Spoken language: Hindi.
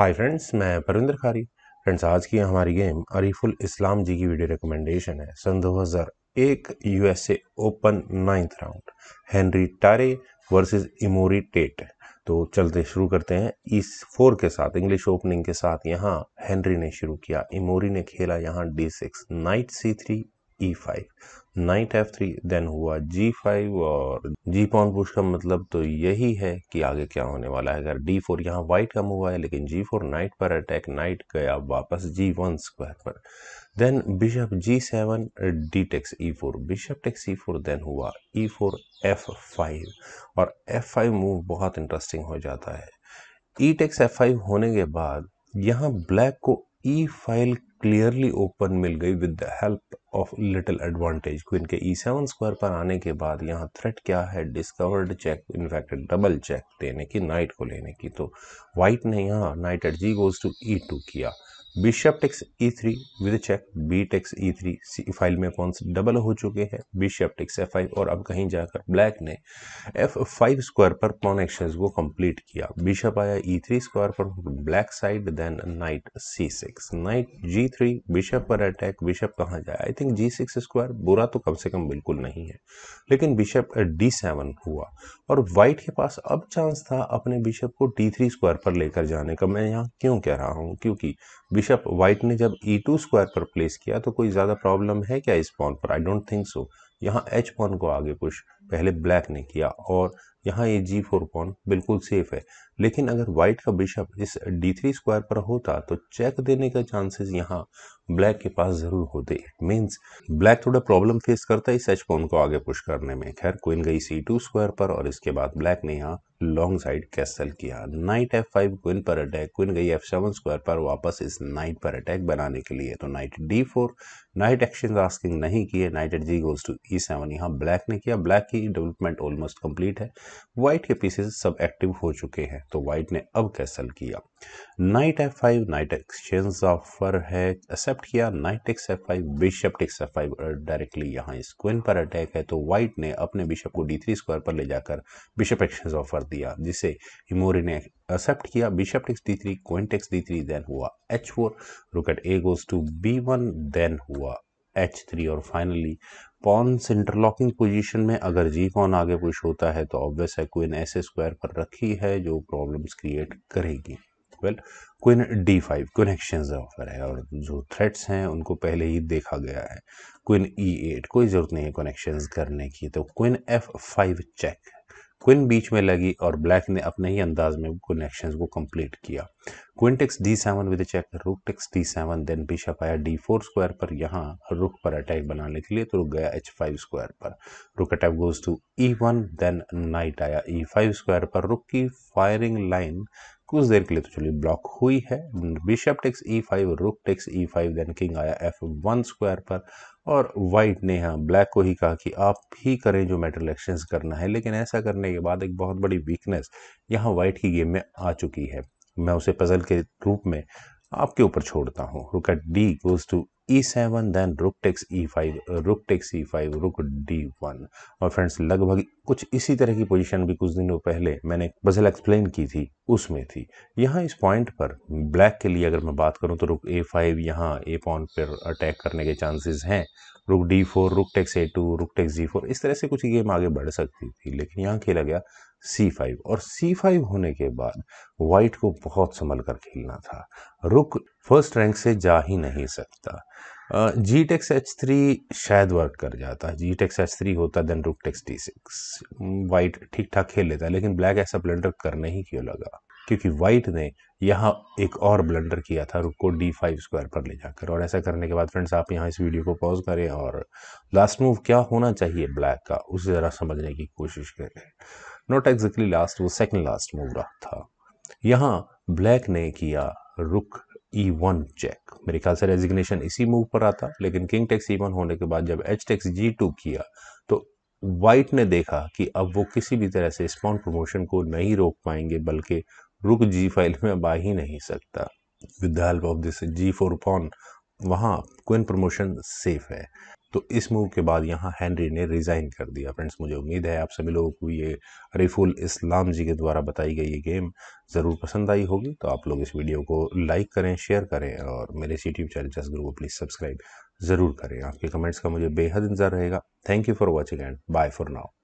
हाय फ्रेंड्स मैं परविंदर खारी फ्रेंड्स आज की हमारी गेम अरीफुल इस्लाम जी की वीडियो रिकमेंडेशन है सन 2001 USA Open ninth round Henry Tarre versus Emory Tate तो चलते शुरू करते हैं इस फोर के साथ इंग्लिश ओपनिंग के साथ यहाँ हेनरी ने शुरू किया इमोरी ने खेला यहाँ d six knight c three e5 knight f3 then हुआ g5 और जी पॉन पुश का मतलब तो यही है कि आगे क्या होने वाला है अगर d4 फोर यहाँ वाइट कम हुआ है लेकिन g4 नाइट पर अटैक नाइट गया वापस g1 स्क्वायर पर then bishop g7 d takes e four bishop takes four then हुआ e4 f5 और f5 मूव बहुत इंटरेस्टिंग हो जाता है ई टेक्स एफ फाइव होने के बाद यहाँ ब्लैक को e e file clearly open मिल गई with the help of little advantage queen के ई e सेवन स्क्वायर पर आने के बाद यहाँ थ्रेट क्या है discovered check in fact double check देने की नाइट को लेने की तो वाइट ने यहाँ knight at g goes to e two किया bishop takes e3 three with check b takes e three file में पॉन्स डबल हो चुके हैं बिशप टेक्स एफ फाइव और अब कहीं जाकर ब्लैक ने एफ फाइव स्क्वायर पर पॉन एक्शन को कंप्लीट किया बिशप आया ई थ्री स्क्वायर पर black side then knight c six knight g three bishop पर अटैक बिशप कहाँ जाए I think g six square बुरा तो कम से कम बिल्कुल नहीं है लेकिन बिशप डी सेवन हुआ और वाइट के पास अब चांस था अपने बिशप को डी थ्री स्क्वायर पर लेकर जाने का मैं यहाँ क्यों कह रहा हूँ क्योंकि बिशप वाइट ने जब ई टू स्क्वायर पर प्लेस किया तो कोई ज़्यादा प्रॉब्लम है क्या इस पॉन पर आई डोंट थिंक सो यहाँ एच पॉन को आगे कुछ पहले ब्लैक ने किया और यहाँ ये जी फोर पॉन बिल्कुल सेफ है लेकिन अगर वाइट का बिशप इस डी थ्री स्क्वायर पर होता तो चेक देने का चांसेस यहाँ ब्लैक के पास जरूर होते इट मीन्स ब्लैक थोड़ा प्रॉब्लम फेस करता है इस एच पॉन को आगे पुश करने में खैर क्वीन गई सी टू स्क्वायर पर और इसके बाद ब्लैक ने यहाँ लॉन्ग साइड कैसल किया नाइट एफ फाइव क्विन पर अटैक क्विन गई एफ सेवन स्क्वायर पर वापस इस नाइट पर अटैक बनाने के लिए तो knight d four knight exchange asking नहीं किए knight at g goes to e seven यहाँ ब्लैक ने किया ब्लैक की डेवलपमेंट ऑलमोस्ट कंप्लीट है व्हाइट के पीसेस सब एक्टिव हो चुके हैं तो वाइट ने अब कैसल किया knight f five knight exchange offer है एक्सेप्ट किया knight x f five bishop takes f five directly यहाँ इस क्वेन पर अटैक है तो वाइट ने अपने बिशप को डी थ्री स्क्वायर पर ले जाकर बिशप एक्सचेंज ऑफर दिया जिसे हिमोरी ने accept किया bishop takes d three queen takes d three then हुआ h h4 look a goes to b one then हुआ एच थ्री और फाइनली पॉन सेंटरलॉकिंग पोजीशन में अगर जी पॉन आगे पुश होता है तो ऑब्वियस है क्वीन ऐसे स्क्वायर पर रखी है जो प्रॉब्लम्स क्रिएट करेगी well queen d five queen offer है और जो थ्रेट्स हैं उनको पहले ही देखा गया है क्वीन ई एट कोई ज़रूरत नहीं है कनेक्शन करने की तो queen f five check queen बीच में लगी और ब्लैक ने अपने ही अंदाज में कनेक्शन को कंप्लीट किया queen takes d seven with check rook takes d seven then bishop आया डी फोर स्क्वायर पर यहाँ रुक पर अटैक बनाने के लिए तो रुक गया एच फाइव स्क्वायर पर rook attack goes to e one then knight आया ई फाइव स्क्वायर पर रुक की फायरिंग लाइन कुछ देर के लिए तो चलिए ब्लॉक हुई है bishop takes e five rook takes e five then king आया एफ वन स्क्वायर पर और वाइट ने यहाँ ब्लैक को ही कहा कि आप ही करें जो मेटल एक्शन करना है लेकिन ऐसा करने के बाद एक बहुत बड़ी वीकनेस यहाँ वाइट की गेम में आ चुकी है मैं उसे पजल के रूप में आपके ऊपर छोड़ता हूँ rook at d goes to e seven then rook takes e five rook takes e five rook d one और फ्रेंड्स लगभग कुछ इसी तरह की पोजीशन भी कुछ दिनों पहले मैंने पजल एक्सप्लेन की थी उसमें थी यहाँ इस पॉइंट पर ब्लैक के लिए अगर मैं बात करूँ तो रुक ए फाइव यहाँ ए पॉन पर अटैक करने के चांसेस हैं rook d four rook takes a two rook takes g four इस तरह से कुछ गेम आगे बढ़ सकती थी लेकिन यहाँ खेला गया सी फाइव और सी फाइव होने के बाद वाइट को बहुत संभल कर खेलना था रुक फर्स्ट रैंक से जा ही नहीं सकता जी टेक्स एच थ्री शायद वर्क कर जाता है जी टेक्स एच थ्री होता then rook takes t six white ठीक ठाक खेल लेता है लेकिन ब्लैक ऐसा ब्लेंडर करने ही क्यों लगा क्योंकि वाइट ने यहाँ एक और ब्लेंडर किया था रुक को डी फाइव स्क्वायर पर ले जाकर और ऐसा करने के बाद फ्रेंड्स आप यहाँ इस वीडियो को पॉज करें और लास्ट मूव क्या होना चाहिए ब्लैक का उसे ज़रा समझने की कोशिश करें नॉट एग्जैक्टली लास्ट वो सेकेंड लास्ट मूव रहा था यहाँ ब्लैक ने किया रुक ई वन चेक मेरे ख्याल से रेजिग्नेशन इसी मूव पर आता लेकिन किंग टैक्स ई होने के बाद जब एच टैक्स जी टू किया तो वाइट ने देखा कि अब वो किसी भी तरह से स्पॉन प्रमोशन को नहीं रोक पाएंगे बल्कि रुक जी फाइल में अब आ ही नहीं सकता with the help of this g four pawn वहाँ क्विन प्रमोशन सेफ है तो इस मूव के बाद यहाँ हैंनरी ने रिज़ाइन कर दिया फ्रेंड्स मुझे उम्मीद है आप सभी लोगों को ये रिफुल इस्लाम जी के द्वारा बताई गई ये गेम ज़रूर पसंद आई होगी तो आप लोग इस वीडियो को लाइक करें शेयर करें और मेरे इस यूट्यूब चैनल जस ग्रुप को प्लीज़ सब्सक्राइब ज़रूर करें आपके कमेंट्स का मुझे बेहद इंतजार रहेगा thank you for watching and bye for now